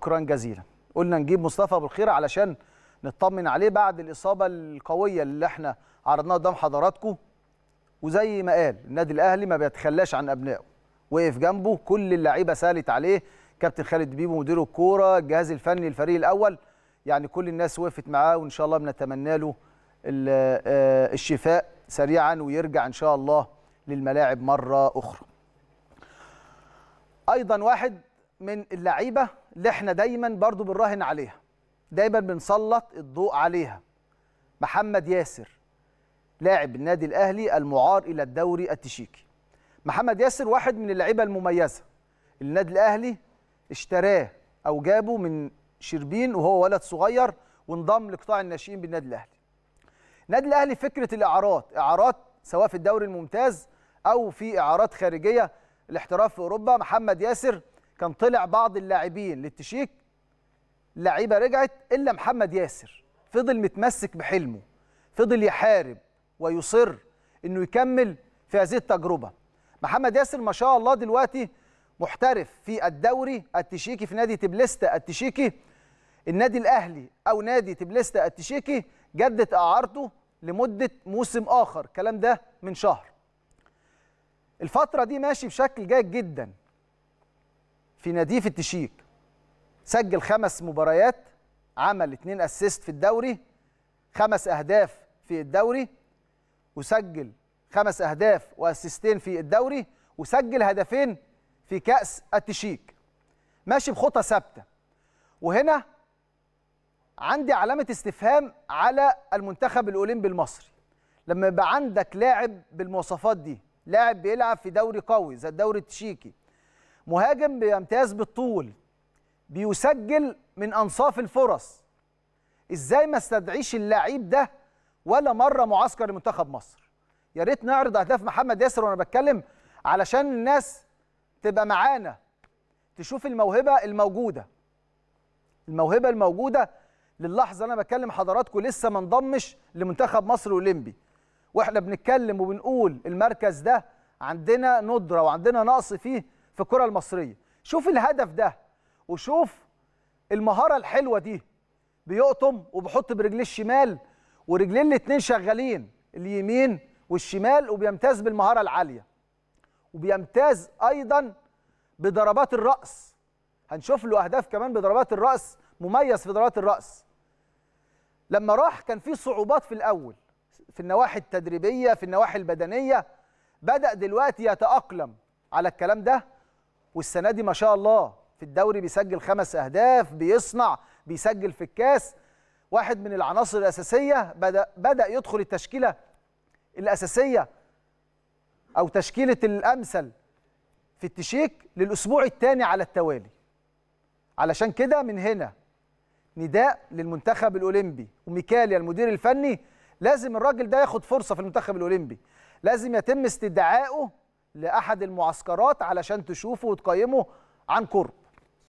شكرا جزيلا قلنا نجيب مصطفى ابو الخير علشان نطمن عليه بعد الاصابه القويه اللي احنا عرضناها قدام حضراتكم وزي ما قال النادي الاهلي ما بيتخلاش عن ابنائه وقف جنبه كل اللعيبه سالت عليه كابتن خالد بيبو مدير الكوره الجهاز الفني الفريق الاول يعني كل الناس وقفت معاه وان شاء الله بنتمنى له آه، الشفاء سريعا ويرجع ان شاء الله للملاعب مره اخرى ايضا واحد من اللعيبه اللي احنا دايما برضو بنراهن عليها دايما بنسلط الضوء عليها محمد ياسر لاعب النادي الاهلي المعار الى الدوري التشيكي محمد ياسر واحد من اللعيبه المميزه النادي الاهلي اشتراه او جابه من شربين وهو ولد صغير وانضم لقطاع الناشئين بالنادي الاهلي النادي الاهلي فكره الاعارات اعارات سواء في الدوري الممتاز او في اعارات خارجيه الاحتراف في اوروبا محمد ياسر كان طلع بعض اللاعبين للتشيك لعيبه رجعت الا محمد ياسر فضل متمسك بحلمه فضل يحارب ويصر انه يكمل في هذه التجربه محمد ياسر ما شاء الله دلوقتي محترف في الدوري التشيكي في نادي تبليستا التشيكي النادي الاهلي او نادي تبليستا التشيكي جدد اعارته لمده موسم اخر الكلام ده من شهر الفتره دي ماشي بشكل جيد جدا في ناديه في التشيك سجل خمس مباريات عمل اتنين اسيست في الدوري خمس اهداف في الدوري وسجل خمس اهداف واسيستين في الدوري وسجل هدفين في كاس التشيك ماشي بخطى ثابته وهنا عندي علامه استفهام على المنتخب الاولمبي المصري لما يبقى عندك لاعب بالمواصفات دي لاعب بيلعب في دوري قوي زي الدوري التشيكي مهاجم بيمتاز بالطول بيسجل من انصاف الفرص ازاي ما استدعيش اللعيب ده ولا مره معسكر لمنتخب مصر يا ريت نعرض اهداف محمد ياسر وانا بتكلم علشان الناس تبقى معانا تشوف الموهبه الموجوده الموهبه الموجوده للحظه انا بكلم حضراتكم لسه ما انضمش لمنتخب مصر الاولمبي واحنا بنتكلم وبنقول المركز ده عندنا ندره وعندنا نقص فيه في الكره المصريه شوف الهدف ده وشوف المهاره الحلوه دي بيقطم وبيحط برجليه الشمال ورجلين الاثنين شغالين اليمين والشمال وبيمتاز بالمهاره العاليه وبيمتاز ايضا بضربات الراس هنشوف له اهداف كمان بضربات الراس مميز في ضربات الراس لما راح كان في صعوبات في الاول في النواحي التدريبيه في النواحي البدنيه بدا دلوقتي يتاقلم على الكلام ده والسنه دي ما شاء الله في الدوري بيسجل خمس اهداف بيصنع بيسجل في الكاس واحد من العناصر الاساسيه بدا بدا يدخل التشكيله الاساسيه او تشكيله الامثل في التشيك للاسبوع الثاني على التوالي علشان كده من هنا نداء للمنتخب الاولمبي وميكاليا المدير الفني لازم الراجل ده ياخد فرصه في المنتخب الاولمبي لازم يتم استدعائه لاحد المعسكرات علشان تشوفه وتقيمه عن قرب